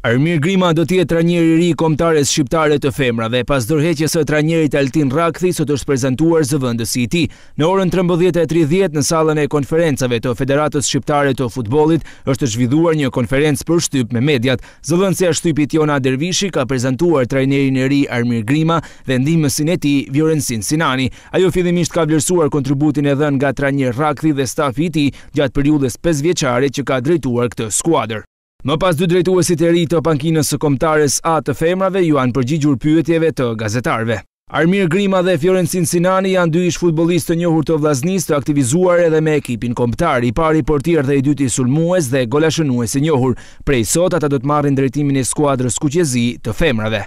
Armir Grima do tjetë trajnjeri i ri komtares shqiptare të femra dhe pas dërheqjes e trajnjerit Altin Rakthi sot është prezentuar zëvëndës i ti. Në orën 13.30 në salën e konferencave të Federatës Shqiptare të Futbolit është zhvidhuar një konferencë për shtyp me mediat. Zëvëndës e shtypit Jona Dervishi ka prezentuar trajnjerin e ri Armir Grima dhe ndimësin e ti Vjorensin Sinani. Ajo fidimisht ka vlerësuar kontributin e dhen nga trajnjer Rakthi dhe staf i ti gjatë që ka drejtuar këtë Më pas dy drejtuesit e ri të pankinës së kombëtares A të femrave ju anë përgjigjur pyetjeve të gazetarëve. Armir Grima dhe Fiorentin Sinani janë dy ish futbollistë të njohur të Vllaznisë të aktivizuar edhe me ekipin kombëtar. I pari portier dhe i dyti sulmues dhe golashënues i njohur. Prej sot ata do të marrin drejtimin e skuadrës kuqezi të femrave.